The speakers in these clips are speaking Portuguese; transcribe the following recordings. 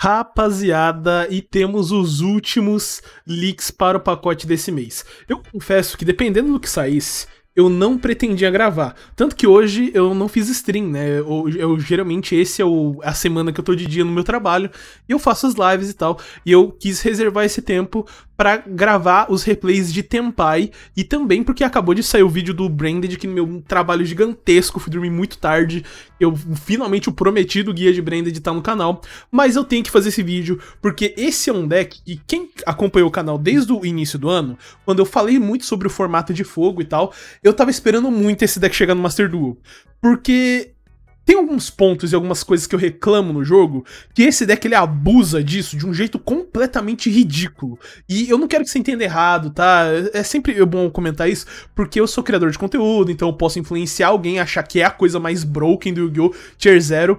Rapaziada, e temos os últimos leaks para o pacote desse mês. Eu confesso que dependendo do que saísse, eu não pretendia gravar. Tanto que hoje eu não fiz stream, né? Eu, eu geralmente esse é o, a semana que eu tô de dia no meu trabalho e eu faço as lives e tal. E eu quis reservar esse tempo para gravar os replays de Tempai e também porque acabou de sair o vídeo do Branded, que meu trabalho gigantesco, fui dormir muito tarde. Eu finalmente o prometido guia de Branded tá no canal, mas eu tenho que fazer esse vídeo porque esse é um deck e quem acompanhou o canal desde o início do ano, quando eu falei muito sobre o formato de fogo e tal, eu tava esperando muito esse deck chegar no Master Duel, porque tem alguns pontos e algumas coisas que eu reclamo no jogo, que esse deck ele abusa disso de um jeito completamente ridículo. E eu não quero que você entenda errado, tá? É sempre é bom comentar isso, porque eu sou criador de conteúdo, então eu posso influenciar alguém a achar que é a coisa mais broken do Yu-Gi-Oh! Tier Zero.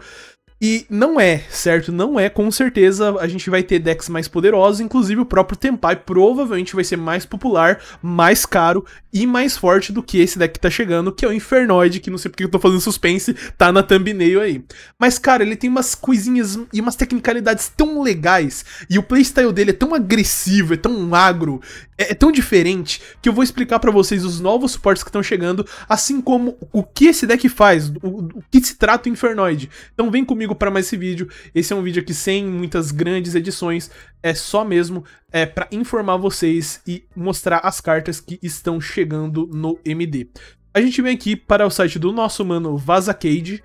E não é, certo? Não é, com certeza a gente vai ter decks mais poderosos, inclusive o próprio Tempai provavelmente vai ser mais popular, mais caro e mais forte do que esse deck que tá chegando, que é o Infernoid, que não sei porque eu tô fazendo suspense, tá na thumbnail aí. Mas cara, ele tem umas coisinhas e umas tecnicalidades tão legais, e o playstyle dele é tão agressivo, é tão agro, é, é tão diferente, que eu vou explicar para vocês os novos suportes que estão chegando, assim como o que esse deck faz, o, o que se trata o Infernoid. Então vem comigo comigo para mais esse vídeo. Esse é um vídeo aqui sem muitas grandes edições, é só mesmo é para informar vocês e mostrar as cartas que estão chegando no MD. A gente vem aqui para o site do nosso mano Vazacade,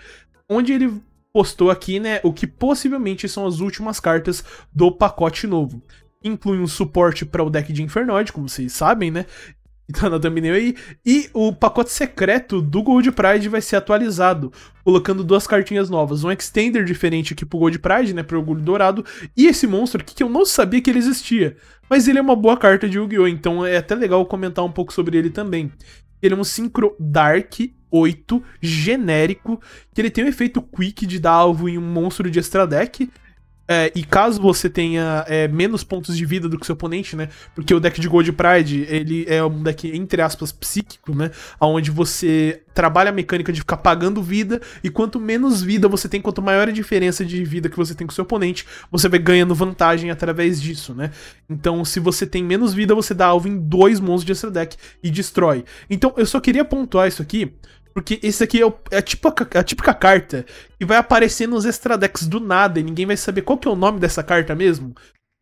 onde ele postou aqui, né, o que possivelmente são as últimas cartas do pacote novo inclui um suporte para o deck de Infernoid, como vocês sabem, né? Então, na não também aí. E o pacote secreto do Gold Pride vai ser atualizado, colocando duas cartinhas novas. Um Extender diferente aqui pro Gold Pride, né? Pro Orgulho Dourado. E esse monstro aqui que eu não sabia que ele existia. Mas ele é uma boa carta de Yu-Gi-Oh! Então é até legal comentar um pouco sobre ele também. Ele é um Synchro Dark 8 genérico, que ele tem o um efeito Quick de dar alvo em um monstro de extra deck. É, e caso você tenha é, menos pontos de vida do que seu oponente, né? Porque o deck de Gold Pride, ele é um deck, entre aspas, psíquico, né? Onde você trabalha a mecânica de ficar pagando vida, e quanto menos vida você tem, quanto maior a diferença de vida que você tem com seu oponente, você vai ganhando vantagem através disso, né? Então, se você tem menos vida, você dá alvo em dois monstros de extra deck e destrói. Então, eu só queria pontuar isso aqui, porque esse aqui é, o, é a, típica, é a típica carta que vai aparecer nos extra decks do nada e ninguém vai saber qual que é o nome dessa carta mesmo.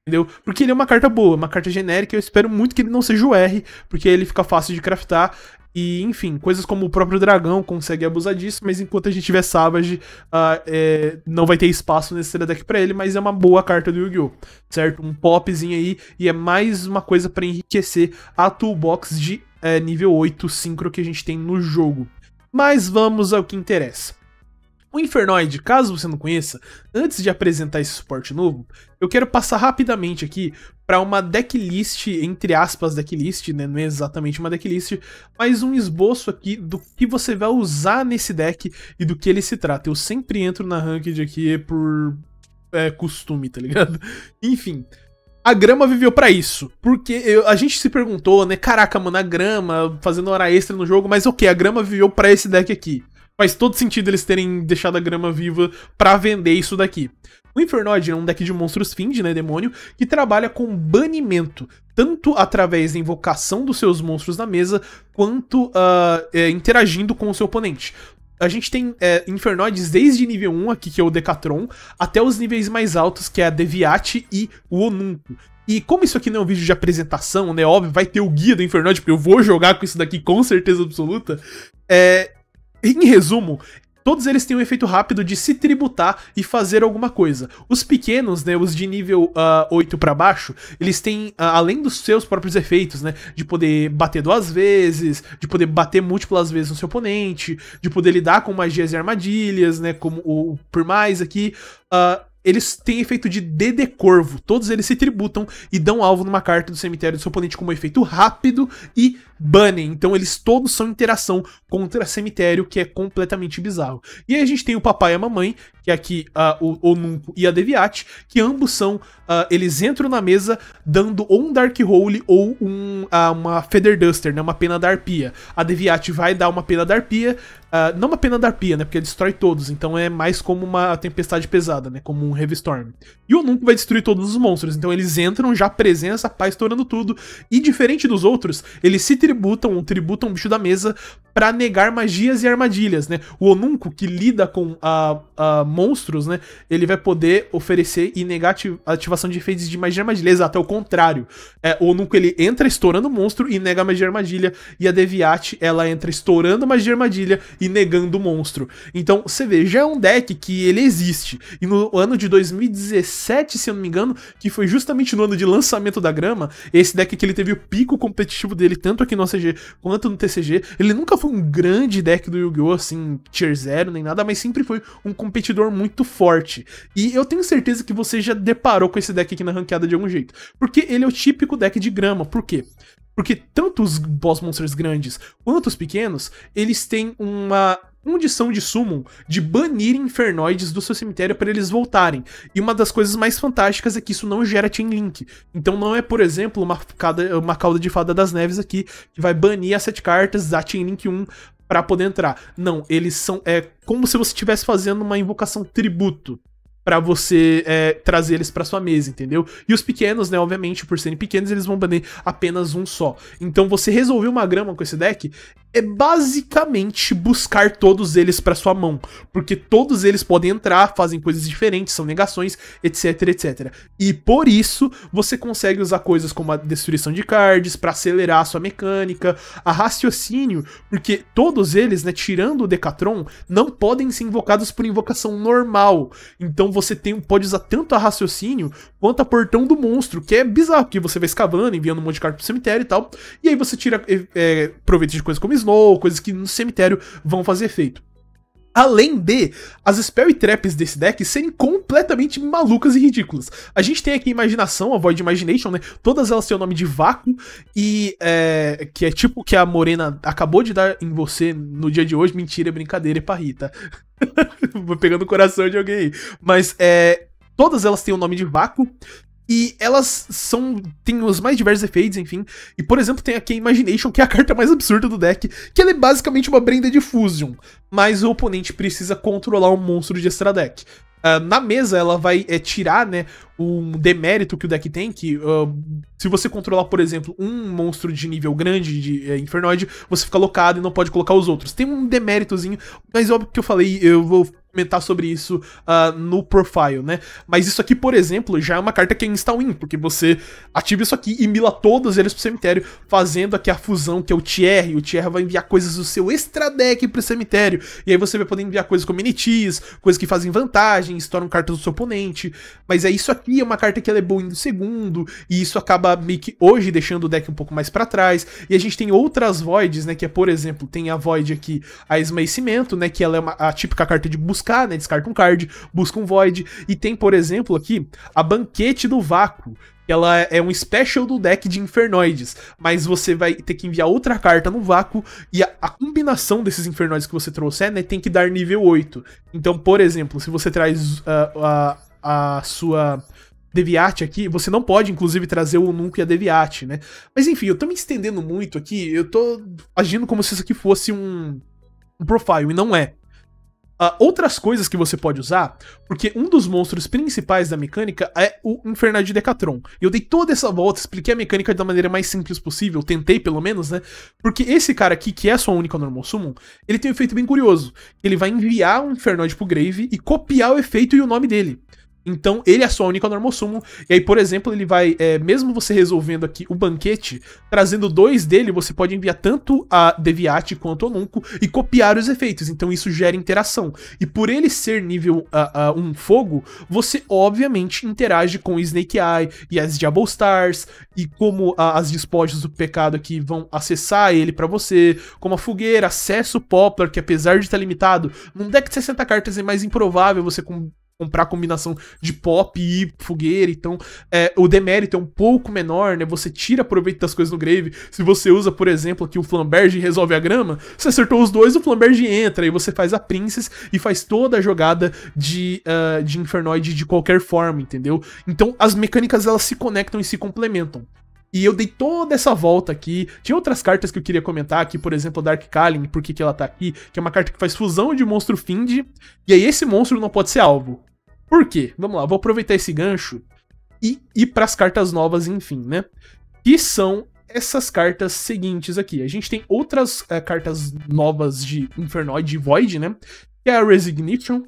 Entendeu? Porque ele é uma carta boa, uma carta genérica, eu espero muito que ele não seja o R, porque ele fica fácil de craftar. E, enfim, coisas como o próprio dragão consegue abusar disso, mas enquanto a gente tiver Savage, uh, é, não vai ter espaço nesse deck para ele, mas é uma boa carta do Yu-Gi-Oh! Certo? Um popzinho aí, e é mais uma coisa para enriquecer a toolbox de é, nível 8 Synchro que a gente tem no jogo. Mas vamos ao que interessa. O Infernoid, caso você não conheça, antes de apresentar esse suporte novo, eu quero passar rapidamente aqui para uma decklist, entre aspas, decklist, né? Não é exatamente uma decklist, mas um esboço aqui do que você vai usar nesse deck e do que ele se trata. Eu sempre entro na ranked aqui por é, costume, tá ligado? Enfim, a grama viveu para isso. Porque eu, a gente se perguntou, né? Caraca, mano, a grama fazendo hora extra no jogo, mas ok, a grama viveu para esse deck aqui. Faz todo sentido eles terem deixado a grama viva para vender isso daqui. O Infernoid é um deck de monstros Find, né, demônio, que trabalha com banimento, tanto através da invocação dos seus monstros na mesa, quanto uh, é, interagindo com o seu oponente. A gente tem é, infernoides desde nível 1 aqui, que é o Decatron, até os níveis mais altos, que é a Deviate e o Onunco. E como isso aqui não é um vídeo de apresentação, né? Óbvio, vai ter o guia do Infernoid, porque eu vou jogar com isso daqui com certeza absoluta. É, em resumo, Todos eles têm um efeito rápido de se tributar e fazer alguma coisa. Os pequenos, né, os de nível uh, ah, 8 para baixo, eles têm, uh, além dos seus próprios efeitos, né, de poder bater duas vezes, de poder bater múltiplas vezes no seu oponente, de poder lidar com magias e armadilhas, né, como o por mais aqui, uh, eles têm efeito de DD Corvo. Todos eles se tributam e dão alvo numa carta do cemitério do seu oponente como efeito rápido e Bunny. Então eles todos são interação contra cemitério, que é completamente bizarro. E aí a gente tem o papai e a mamãe, que é aqui uh, o Nunco e a Deviate, que ambos são. Uh, eles entram na mesa dando ou um Dark Hole ou um, uh, uma Feather Duster, né? Uma pena da arpia. A Deviate vai dar uma pena da arpia. não uma pena da arpia, né? Porque destrói todos. Então é mais como uma tempestade pesada, né? Como um Heavy Storm. E o Nunco vai destruir todos os monstros. Então eles entram já presença, paz estourando tudo. E diferente dos outros, eles se tributam, tributam o bicho da mesa para negar magias e armadilhas, né? O Onunco, que lida com a, a monstros, né? Ele vai poder oferecer e negar a ativação de efeitos de magia e armadilha. Exato, é o contrário. É, o Onunco, ele entra estourando o monstro e nega magia e armadilha. E a Deviate, ela entra estourando magia e armadilha e negando o monstro. Então, você vê, já é um deck que ele existe. E no ano de 2017, se eu não me engano, que foi justamente no ano de lançamento da grama, esse deck que ele teve o pico competitivo dele, tanto aqui no no OCG quanto no TCG. Ele nunca foi um grande deck do Yu-Gi-Oh! assim, tier 0 nem nada, mas sempre foi um competidor muito forte. E eu tenho certeza que você já deparou com esse deck aqui na ranqueada de algum jeito. Porque ele é o típico deck de grama. Por quê? Porque tanto os boss monsters grandes quanto os pequenos, eles têm uma condição de Summon de banir infernoides do seu cemitério para eles voltarem. E uma das coisas mais fantásticas é que isso não gera chain link. Então não é, por exemplo, uma, cada, uma cauda de fada das neves aqui que vai banir as sete cartas da chain link 1 para poder entrar. Não, eles são é como se você estivesse fazendo uma invocação tributo para você é, trazer eles para sua mesa, entendeu? E os pequenos, né, obviamente, por serem pequenos, eles vão banir apenas um só. Então você resolveu uma grama com esse deck é basicamente buscar todos eles para sua mão, porque todos eles podem entrar, fazem coisas diferentes, são negações, etc, etc. E por isso você consegue usar coisas como a destruição de cards para acelerar a sua mecânica, a raciocínio, porque todos eles, né, tirando o Decatron, não podem ser invocados por invocação normal. Então você tem, pode usar tanto a raciocínio quanto a portão do monstro, que é bizarro, que você vai escavando, enviando um monte de carta pro cemitério e tal, e aí você tira é, proveito de coisas como Snow, coisas que no cemitério vão fazer efeito. Além de as spell traps desse deck serem completamente malucas e ridículas. A gente tem aqui Imaginação, a Void Imagination, né? Todas elas têm o nome de vácuo, e é, que é tipo que a Morena acabou de dar em você no dia de hoje. Mentira, brincadeira e é parrita. Vou pegando o coração de alguém aí. Mas é, todas elas têm o nome de vácuo, e elas são. têm os mais diversos efeitos, enfim. E, por exemplo, tem aqui a Imagination, que é a carta mais absurda do deck, que ela é basicamente uma Brenda de Fusion. Mas o oponente precisa controlar um monstro de extra deck. Uh, na mesa ela vai é, tirar né, um demérito que o deck tem, que uh, se você controlar, por exemplo, um monstro de nível grande de é, Infernoid, você fica locado e não pode colocar os outros. Tem um deméritozinho, mas é óbvio que eu falei, eu vou comentar sobre isso uh, no profile, né? Mas isso aqui, por exemplo, já é uma carta que é insta-win, porque você ativa isso aqui e mila todos eles pro cemitério, fazendo aqui a fusão que é o TR, O TR vai enviar coisas do seu extra deck pro cemitério, e aí você vai poder enviar coisas como NTs, coisas que fazem vantagem, estouram cartas do seu oponente. Mas é isso aqui, é uma carta que ela é boa indo segundo, e isso acaba meio que hoje deixando o deck um pouco mais para trás. E a gente tem outras voids, né? Que é, por exemplo, tem a void aqui, a esmaecimento, né? Que ela é uma, a típica carta de busca buscar, né? Descarta um card, busca um void. E tem, por exemplo, aqui a banquete do vácuo. Ela é um special do deck de infernoides, mas você vai ter que enviar outra carta no vácuo e a, a combinação desses infernoides que você trouxer, é, né, tem que dar nível 8. Então, por exemplo, se você traz a, ah, a, a sua Deviate aqui, você não pode, inclusive, trazer o Nunca e a Deviate, né? Mas enfim, eu tô me estendendo muito aqui, eu tô agindo como se isso aqui fosse um, um profile, e não é. Uh, outras coisas que você pode usar, porque um dos monstros principais da mecânica é o Infernal de Decatron. Eu dei toda essa volta, expliquei a mecânica da maneira mais simples possível, tentei pelo menos, né? Porque esse cara aqui, que é a sua única Normal Summon, ele tem um efeito bem curioso. Ele vai enviar um Infernoid pro Grave e copiar o efeito e o nome dele. Então ele é só o normal Summon. E aí, por exemplo, ele vai, é, mesmo você resolvendo aqui o banquete, trazendo dois dele, você pode enviar tanto a Deviate quanto o Nunco e copiar os efeitos. Então isso gera interação. E por ele ser nível uh, uh, um fogo, você obviamente interage com o Snake Eye e as Diablo Stars, e como uh, as despojos do pecado aqui vão acessar ele para você, como a fogueira, acesso Poplar, que apesar de estar tá limitado, num deck de 60 cartas é mais improvável você com comprar combinação de pop e fogueira, então é, o demérito é um pouco menor, né? Você tira proveito das coisas no grave. Se você usa, por exemplo, aqui o Flamberge resolve a grama, você acertou os dois, o Flamberge entra, e você faz a Princess e faz toda a jogada de, uh, de Infernoid de qualquer forma, entendeu? Então as mecânicas elas se conectam e se complementam. E eu dei toda essa volta aqui. Tinha outras cartas que eu queria comentar aqui, por exemplo, Dark Kalin, por que ela tá aqui, que é uma carta que faz fusão de monstro Find, e aí esse monstro não pode ser alvo. Por quê? Vamos lá, vou aproveitar esse gancho e ir para as cartas novas, enfim, né? Que são essas cartas seguintes aqui. A gente tem outras é, cartas novas de Infernoid e Void, né? Que é a Resignation,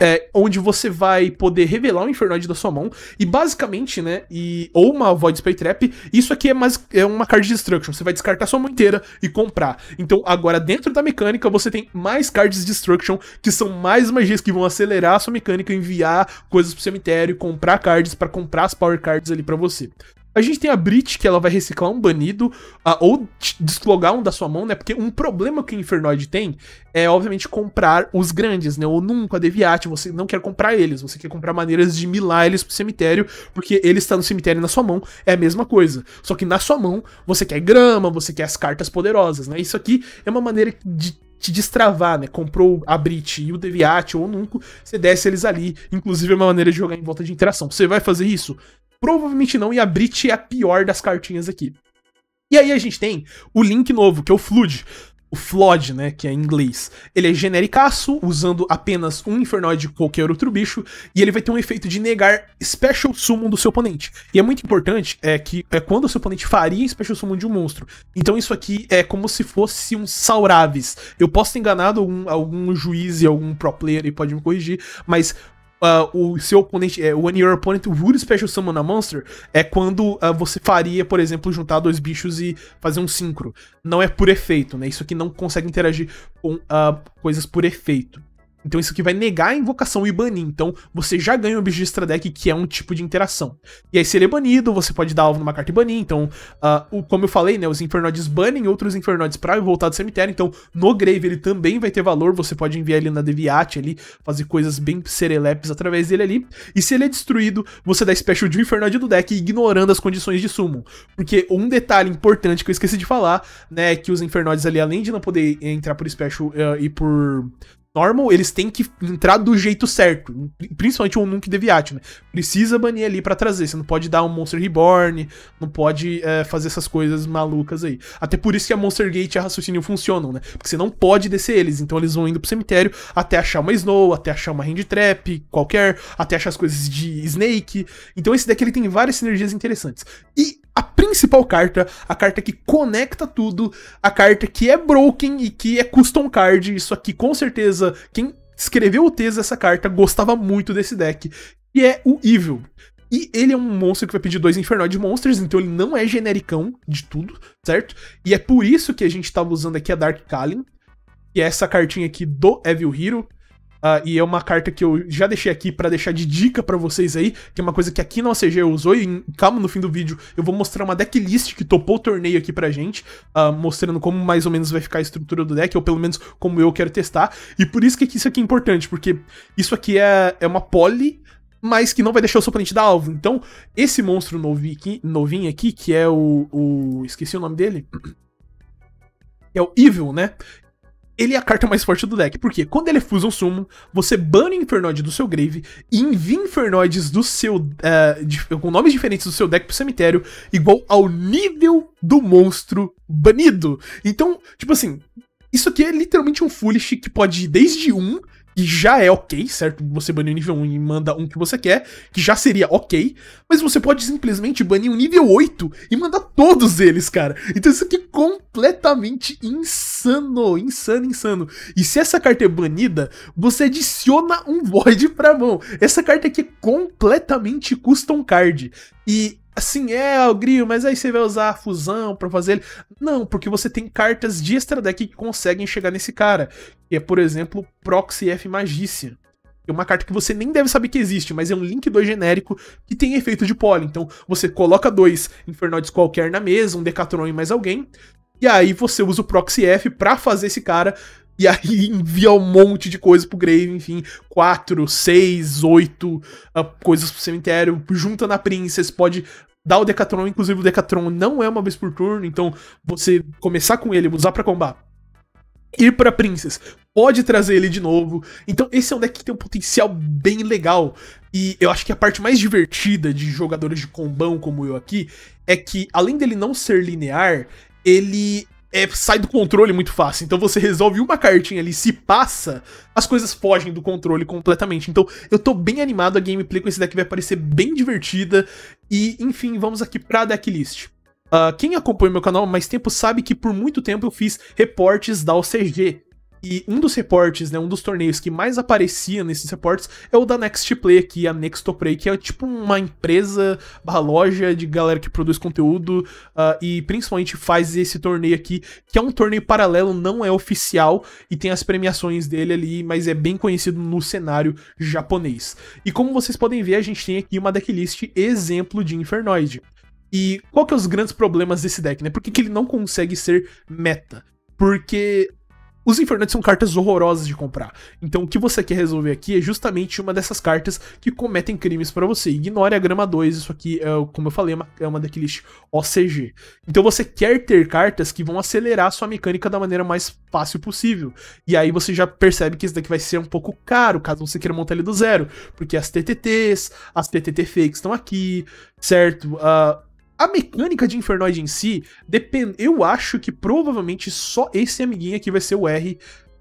é, onde você vai poder revelar o Infernoid da sua mão, e basicamente, né, e, ou uma Void Spell Trap, isso aqui é, mais, é uma card destruction, você vai descartar sua mão inteira e comprar. Então, agora, dentro da mecânica, você tem mais cards destruction, que são mais magias que vão acelerar a sua mecânica, enviar coisas pro cemitério, comprar cards para comprar as power cards ali para você. A gente tem a Brit, que ela vai reciclar um banido, a, ou deslogar um da sua mão, né? Porque um problema que o Infernoid tem é, obviamente, comprar os grandes, né? Ou nunca, Deviate, você não quer comprar eles, você quer comprar maneiras de milar eles pro cemitério, porque ele está no cemitério na sua mão, é a mesma coisa. Só que na sua mão, você quer grama, você quer as cartas poderosas, né? Isso aqui é uma maneira de te destravar, né? Comprou a Brit e o Deviate ou nunca você desce eles ali. Inclusive é uma maneira de jogar em volta de interação. Você vai fazer isso? Provavelmente não, e a Brit é a pior das cartinhas aqui. E aí a gente tem o link novo, que é o Flood. O Flood, né, que é em inglês. Ele é genericaço, usando apenas um infernoide de qualquer outro bicho, e ele vai ter um efeito de negar Special Summon do seu oponente. E é muito importante é que é quando o seu oponente faria Special Summon de um monstro. Então isso aqui é como se fosse um Sauravis. Eu posso ter enganado algum, algum juiz e algum pro player e pode me corrigir, mas Uh, o seu oponente, é, when your opponent would special summon a monster, é quando uh, você faria, por exemplo, juntar dois bichos e fazer um sincro. Não é por efeito, né? Isso aqui não consegue interagir com uh, coisas por efeito. Então isso aqui vai negar a invocação e banir. Então você já ganha o bicho de extra deck, que é um tipo de interação. E aí, se ele é banido, você pode dar alvo numa carta e banir. Então, uh, o, como eu falei, né? Os infernodes banem outros infernodes pra voltar do cemitério. Então, no Grave ele também vai ter valor. Você pode enviar ele na Deviate ali, fazer coisas bem serelepes através dele ali. E se ele é destruído, você dá special de um do deck, ignorando as condições de sumo. Porque um detalhe importante que eu esqueci de falar, né? É que os infernodes ali, além de não poder entrar por special uh, e por normal, eles têm que entrar do jeito certo. Principalmente o Nunca Deviate, né? Precisa banir ali para trazer. Você não pode dar um Monster Reborn, não pode é, fazer essas coisas malucas aí. Até por isso que a Monster Gate e a Raciocínio funcionam, né? Porque você não pode descer eles. Então eles vão indo pro cemitério até achar uma Snow, até achar uma Hand Trap, qualquer, até achar as coisas de Snake. Então esse daqui ele tem várias sinergias interessantes. E a principal carta, a carta que conecta tudo, a carta que é broken e que é custom card. Isso aqui com certeza quem escreveu o texto dessa carta gostava muito desse deck, que é o Evil. E ele é um monstro que vai pedir dois Infernoid Monsters, então ele não é genericão de tudo, certo? E é por isso que a gente estava tá usando aqui a Dark Kalin, que é essa cartinha aqui do Evil Hero, Uh, e é uma carta que eu já deixei aqui para deixar de dica para vocês aí, que é uma coisa que aqui na OCG eu usou, e calma, no fim do vídeo eu vou mostrar uma decklist que topou o torneio aqui pra gente, uh, mostrando como mais ou menos vai ficar a estrutura do deck, ou pelo menos como eu quero testar, e por isso que isso aqui é importante, porque isso aqui é, é uma pole mas que não vai deixar o seu oponente dar alvo. Então, esse monstro novi, novinho aqui, que é o, o. Esqueci o nome dele. É o Evil, né? ele é a carta mais forte do deck, porque quando ele fusa o sumo você bana Infernoid do seu grave e envia Infernoids do seu, uh, eh, de, com nomes diferentes do seu deck pro cemitério, igual ao nível do monstro banido. Então, tipo assim, isso aqui é literalmente um foolish que pode ir desde 1 um, que já é ok, certo? Você banir o nível 1 e manda um que você quer, que já seria ok, mas você pode simplesmente banir o nível 8 e mandar todos eles, cara. Então isso aqui é completamente insano, insano, insano. E se essa carta é banida, você adiciona um void pra mão. Essa carta aqui é completamente custom card. E assim, é, Algril, mas aí você vai usar a fusão para fazer ele. Não, porque você tem cartas de extra deck que conseguem chegar nesse cara. Que é, por exemplo, Proxy F Magícia. É uma carta que você nem deve saber que existe, mas é um Link 2 genérico que tem efeito de pole. Então você coloca dois Infernoids qualquer na mesa, um Decatron e mais alguém. E aí você usa o Proxy F pra fazer esse cara. E aí envia um monte de coisa pro Grave, enfim. Quatro, seis, oito uh, coisas pro cemitério. Junta na Princess, pode dá o Decatron, inclusive o Decatron não é uma vez por turno, então você começar com ele, usar para combar, ir para Princess, pode trazer ele de novo. Então esse é um deck que tem um potencial bem legal. E eu acho que a parte mais divertida de jogadores de combão como eu aqui é que além dele não ser linear, ele é, sai do controle muito fácil. Então você resolve uma cartinha ali, se passa, as coisas fogem do controle completamente. Então eu tô bem animado, a gameplay com esse deck vai parecer bem divertida. E, enfim, vamos aqui pra decklist. Uh, quem acompanha meu canal há mais tempo sabe que por muito tempo eu fiz reportes da OCG, e um dos reportes, né, um dos torneios que mais aparecia nesses reportes é o da Next Play aqui, a Play que é tipo uma empresa barra loja de galera que produz conteúdo uh, e principalmente faz esse torneio aqui, que é um torneio paralelo, não é oficial e tem as premiações dele ali, mas é bem conhecido no cenário japonês. E como vocês podem ver, a gente tem aqui uma decklist exemplo de Infernoid. E qual que é os grandes problemas desse deck, né? Por que, que ele não consegue ser meta? Porque os Infernantes são cartas horrorosas de comprar. Então o que você quer resolver aqui é justamente uma dessas cartas que cometem crimes para você. Ignore a grama 2, isso aqui, é, como eu falei, é uma, é decklist OCG. Então você quer ter cartas que vão acelerar sua mecânica da maneira mais fácil possível. E aí você já percebe que isso daqui vai ser um pouco caro, caso você queira montar ele do zero. Porque as TTTs, as TTT fakes estão aqui, certo? Uh, a mecânica de Infernoid em si, depend... eu acho que provavelmente só esse amiguinho aqui vai ser o R.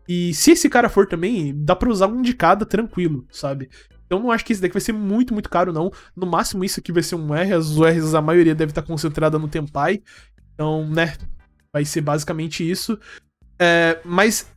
E se esse cara for também, dá pra usar um de cada tranquilo, sabe? Então não acho que esse daqui vai ser muito, muito caro, não. No máximo, isso aqui vai ser um R. As URs, a maioria deve estar tá concentrada no Tempai. Então, né? Vai ser basicamente isso. É, mas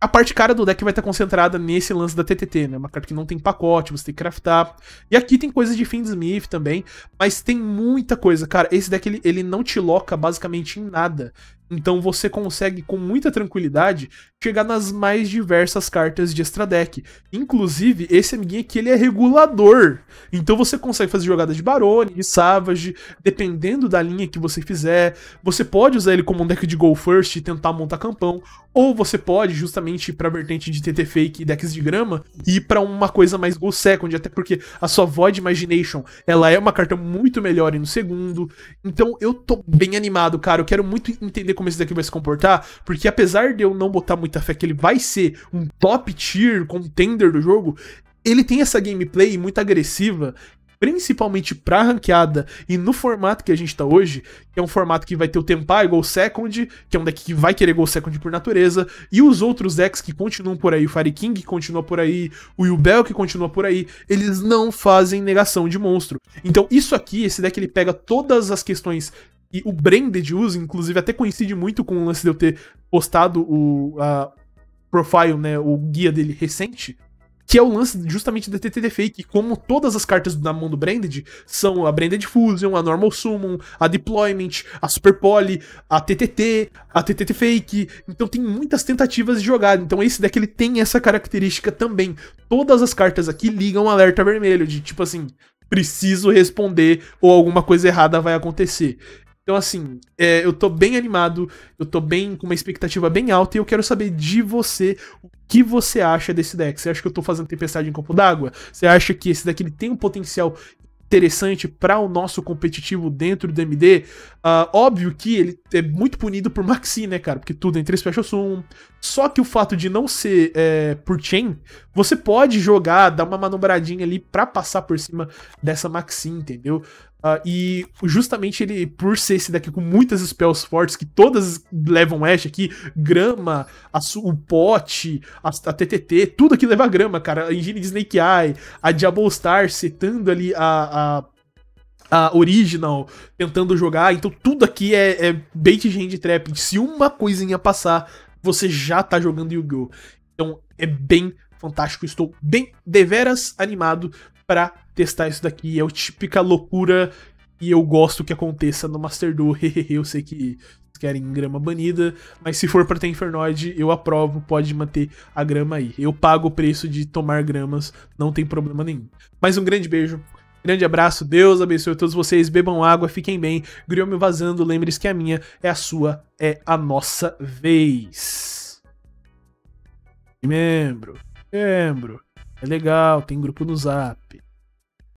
a parte cara do deck vai estar concentrada nesse lance da TTT, né? Uma carta que não tem pacote, você tem que craftar. E aqui tem coisas de Finsmith também, mas tem muita coisa, cara. Esse deck ele, ele não te loca basicamente em nada. Então você consegue com muita tranquilidade chegar nas mais diversas cartas de extra deck. Inclusive, esse amiguinho aqui ele é regulador. Então você consegue fazer jogadas de Barone, de Savage, dependendo da linha que você fizer. Você pode usar ele como um deck de Go First e tentar montar campão, ou você pode justamente ir pra vertente de TT Fake e decks de grama ir para uma coisa mais Go Second, até porque a sua Void Imagination, ela é uma carta muito melhor no segundo. Então eu tô bem animado, cara. Eu quero muito entender como esse daqui vai se comportar, porque apesar de eu não botar muita fé que ele vai ser um top tier contender do jogo, ele tem essa gameplay muito agressiva principalmente pra ranqueada e no formato que a gente tá hoje, que é um formato que vai ter o Tempai Gol Second, que é um deck que vai querer Gol Second por natureza, e os outros decks que continuam por aí, o Fire King que continua por aí, o Yubel que continua por aí, eles não fazem negação de monstro. Então isso aqui, esse deck ele pega todas as questões e o branded de inclusive, até coincide muito com o lance de eu ter postado o a profile, né, o guia dele recente, que é o lance justamente da TTT Fake, como todas as cartas da mão do Branded são a Branded Fusion, a Normal Summon, a Deployment, a Super Poly, a TTT, a TTT Fake. Então tem muitas tentativas de jogar. Então esse deck ele tem essa característica também. Todas as cartas aqui ligam um alerta vermelho de tipo assim, preciso responder ou alguma coisa errada vai acontecer. Então, assim, é, eu tô bem animado, eu tô bem com uma expectativa bem alta e eu quero saber de você o que você acha desse deck. Você acha que eu tô fazendo tempestade em copo d'água? Você acha que esse deck ele tem um potencial interessante para o nosso competitivo dentro do MD? Uh, ah, óbvio que ele é muito punido por Maxi, né, cara? Porque tudo é entre Special Summon. Só que o fato de não ser é, por chain, você pode jogar, dar uma manobradinha ali para passar por cima dessa Maxi, entendeu? Uh, e justamente ele, por ser esse daqui com muitas spells fortes, que todas levam ash aqui, grama, a, o pote, a, a, TTT, tudo aqui leva grama, cara. A Engine de Snake Eye, a Diablo Star setando ali a, a a original tentando jogar. Então tudo aqui é, é bait de hand trap. Se uma coisinha passar, você já tá jogando Yu-Gi-Oh! Então é bem fantástico. Estou bem deveras animado pra testar isso daqui. É o típica loucura e eu gosto que aconteça no Master Duel. eu sei que querem grama banida, mas se for para ter infernoide, eu aprovo, pode manter a grama aí. Eu pago o preço de tomar gramas, não tem problema nenhum. Mais um grande beijo. Grande abraço, Deus abençoe todos vocês, bebam água, fiquem bem, griome vazando, lembre-se que a minha é a sua, é a nossa vez. Membro, membro. É legal, tem grupo no zap.